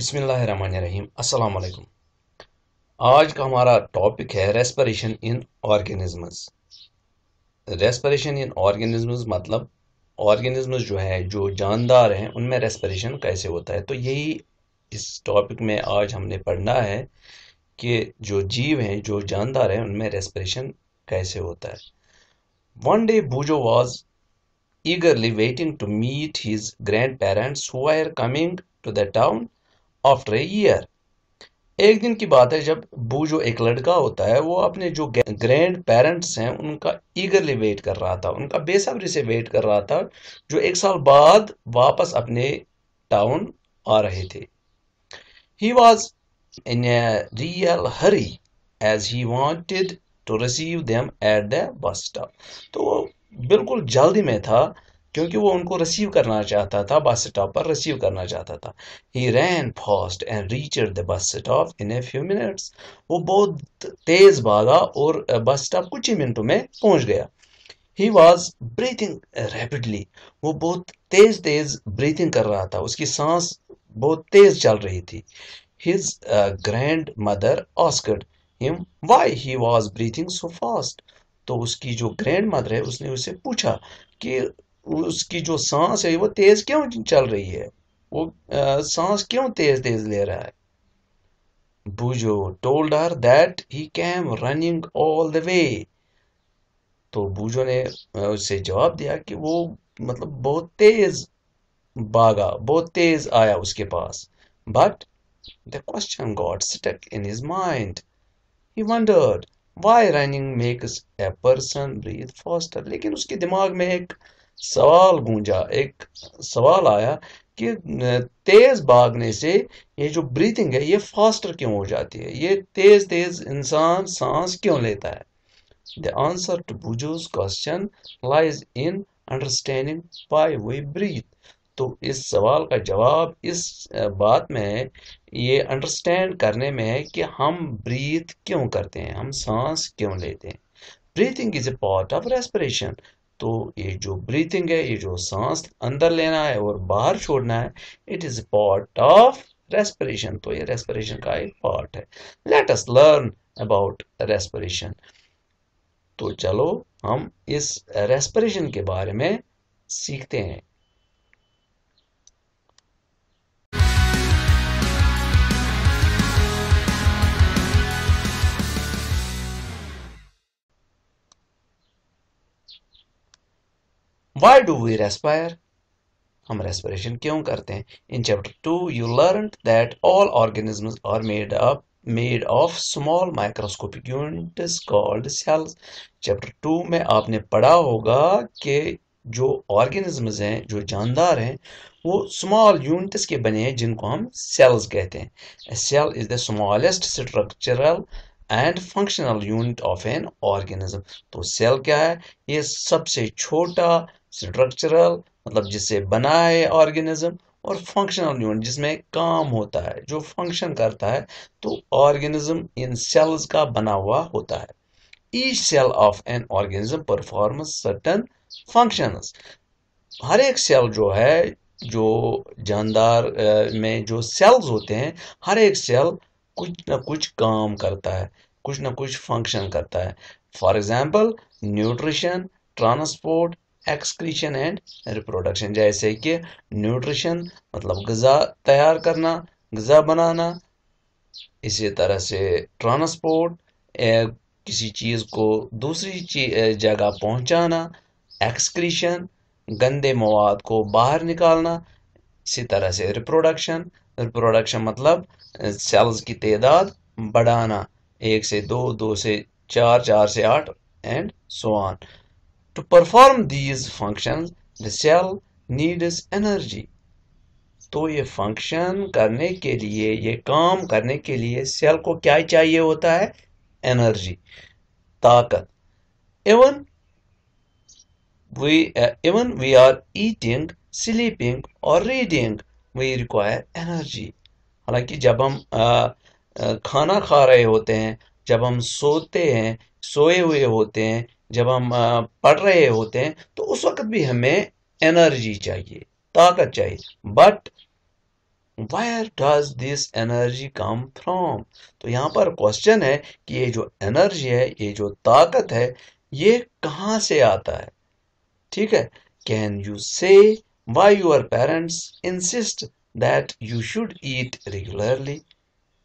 बिसमीम अस्सलाम वालेकुम आज का हमारा टॉपिक है respiration in organisms respiration in organisms मतलब ऑर्गेनिजम्स जो है जो जानदार हैं उनमें रेस्परेशन कैसे होता है तो यही इस टॉपिक में आज हमने पढ़ना है कि जो जीव हैं जो जानदार हैं उनमें रेस्परेशन कैसे होता है one day Boojho was eagerly waiting to meet his grandparents who were coming to the town after a year एक दिन की बात है जब बू जो एक लड़का होता है वो अपने जो ग्रैंड पेरेंट्स हैं उनका ईगरली वेट कर रहा था उनका बेसब्री से वेट कर रहा था जो एक साल बाद वापस अपने टाउन आ रहे थे he was in a real hurry as he wanted to receive them at the bus stop तो बिल्कुल जल्दी में था क्योंकि वो उनको रिसीव करना चाहता था बस स्टॉप पर रिसीव करना चाहता था he ran fast and reached the bus stop in a few minutes वो बहुत तेज भागा और बस स्टॉप कुछ ही मिनटों में पहुंच गया ही वॉज ब्रीथिंग रैपिडली वो बहुत तेज तेज ब्रीथिंग कर रहा था उसकी सांस बहुत तेज चल रही थी his grand mother asked him why he was breathing so fast तो उसकी जो ग्रैंड मदर है उसने उसे पूछा कि उसकी जो सांस है वो तेज क्यों चल रही है वो आ, सांस क्यों तेज तेज ले रहा है Boojho told her that he came running all the way तो बूजो ने उससे जवाब दिया कि वो मतलब बहुत तेज भागा बहुत तेज आया उसके पास but the question got stuck in his mind he wondered why running makes a person breathe faster लेकिन उसके दिमाग में एक सवाल गूंजा एक सवाल आया कि तेज भागने से ये जो ब्रीथिंग है ये फास्टर क्यों हो जाती है ये तेज तेज इंसान सांस क्यों लेता है the answer to Boojho's question lies in understanding why we breathe तो इस सवाल का जवाब इस बात में है ये अंडरस्टैंड करने में है कि हम ब्रीथ क्यों करते हैं हम सांस क्यों लेते हैं breathing is a part of respiration तो ये जो ब्रीथिंग है ये जो सांस अंदर लेना है और बाहर छोड़ना है it is part of respiration तो ये रेस्पिरेशन का एक पार्ट है let us learn about respiration तो चलो हम इस रेस्पिरेशन के बारे में सीखते हैं वाई डू वी रेस्पायर हम रेस्पिरेशन क्यों करते हैं in chapter two you learn that all organisms are made up made of small microscopic units called cells chapter two में आपने पढ़ा होगा कि जो ऑर्गेनिजम्स हैं जो जानदार हैं वो स्मॉल यूनिट्स के बने हैं जिनको हम सेल्स कहते हैं cell is the smallest structural and functional unit of an organism तो सेल क्या है ये सबसे छोटा स्ट्रक्चरल मतलब जिससे बना है ऑर्गेनिज्म और फंक्शनल यूनिट जिसमें काम होता है जो फंक्शन करता है तो ऑर्गेनिज्म इन सेल्स का बना हुआ होता है each cell of an organism perform certain function हर एक सेल जो है जो जानदार में जो सेल्स होते हैं हर एक सेल कुछ ना कुछ काम करता है कुछ ना कुछ फंक्शन करता है for example nutrition transport excretion and reproduction जैसे कि न्यूट्रिशन मतलब गज़ा तैयार करना गज़ा बनाना इसी तरह से ट्रांसपोर्ट किसी चीज़ को दूसरी जगह पहुंचाना एक्सक्रीशन गंदे मवाद को बाहर निकालना इसी तरह से रिप्रोडक्शन प्रोडक्शन मतलब सेल्स uh, की तदाद बढ़ाना एक से दो दो से चार चार से आठ and so on to perform these function the cell needs energy तो ये फंक्शन करने के लिए ये काम करने के लिए सेल को क्या चाहिए होता है एनर्जी ताकत even we even we are eating sleeping और रीडिंग वी रिक्वायर एनर्जी हालांकि जब हम आ, खाना खा रहे होते हैं जब हम सोते हैं सोए हुए होते हैं जब हम पढ़ रहे होते हैं तो उस वक्त भी हमें एनर्जी चाहिए ताकत चाहिए but where does this energy come from तो यहाँ पर क्वेश्चन है कि ये जो एनर्जी है ये जो ताकत है ये कहाँ से आता है ठीक है can you say why your parents insist that you should eat regularly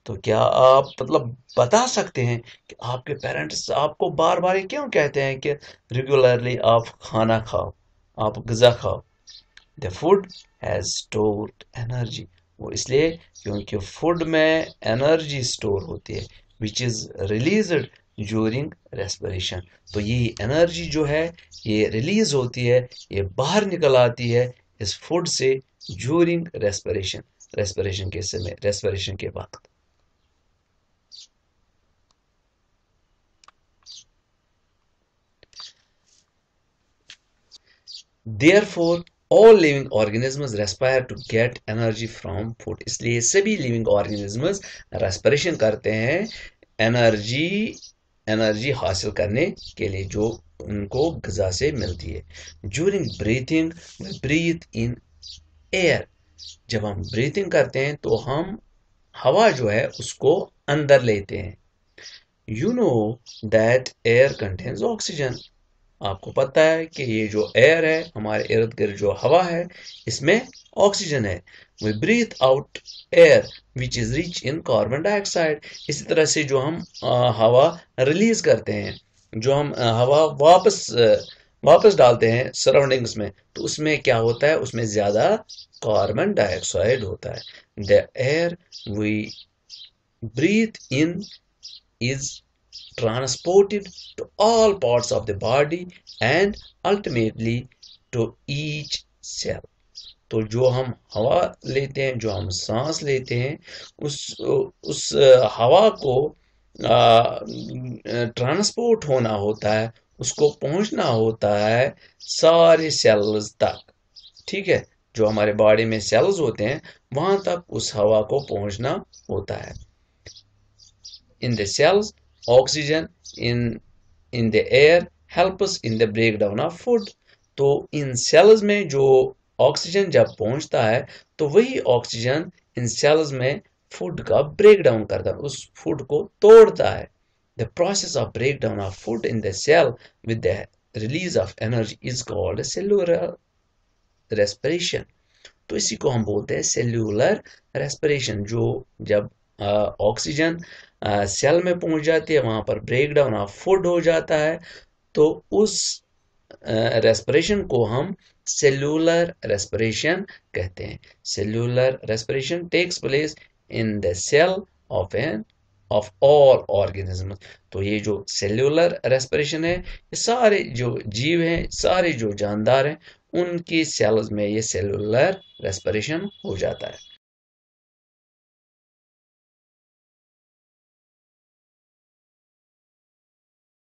तो क्या आप मतलब बता सकते हैं कि आपके पेरेंट्स आपको बार बार क्यों कहते हैं कि रेगुलरली आप खाना खाओ आप गज़ा खाओ the food has stored energy वो इसलिए क्योंकि फूड में एनर्जी स्टोर होती है which is release during respiration तो ये एनर्जी जो है ये रिलीज़ होती है ये बाहर निकल आती है इस फूड से ज्यूरिंग रेस्पिरेशन रेस्पिरेशन के समय रेस्पिरेशन के वक्त for all living organisms respire to get energy from food इसलिए सभी लिविंग ऑर्गेनिजम्स रेस्पिरेशन करते हैं एनर्जी एनर्जी हासिल करने के लिए जो उनको गजा से मिलती है during breathing breathe in air जब हम ब्रीथिंग करते हैं तो हम हवा जो है उसको अंदर लेते हैं you know that air contains oxygen आपको पता है कि ये जो एयर है हमारे इर्द गिर्द जो हवा है इसमें ऑक्सीजन है we breathe out air which is rich in carbon dioxide इसी तरह से जो हम आ, हवा रिलीज करते हैं जो हम हवा वापस वापस डालते हैं सराउंडिंग्स में तो उसमें क्या होता है उसमें ज़्यादा कार्बन डाइऑक्साइड होता है the air we breathe in is transported to all parts of the body and ultimately to each cell तो जो हम हवा लेते हैं जो हम सांस लेते हैं उस उस हवा को ट्रांसपोर्ट होना होता है उसको पहुंचना होता है सारे सेल्स तक ठीक है जो हमारे बॉडी में सेल्स होते हैं वहां तक उस हवा को पहुंचना होता है in the cells oxygen in in the air helps in the break down of food तो इन सेल्स में जो ऑक्सीजन जब पहुंचता है तो वही ऑक्सीजन इन सेल्स में फूड का ब्रेक डाउन करता है उस फूड को तोड़ता है the process of break down of food in the cell with the release of energy is called cellular respiration तो इसी को हम बोलते हैं सेल्यूलर रेस्पिरेशन जो जब ऑक्सीजन सेल में पहुंच जाती है वहां पर ब्रेक डाउन ऑफ फूड हो जाता है तो उस रेस्पिरेशन को हम सेल्यूलर रेस्पिरेशन कहते हैं cellular respiration takes place in the cell of an of all organism तो ये जो सेल्यूलर रेस्पिरेशन है ये सारे जो जीव हैं सारे जो जानदार हैं उनकी सेल्स में ये सेलुलर रेस्पिरेशन हो जाता है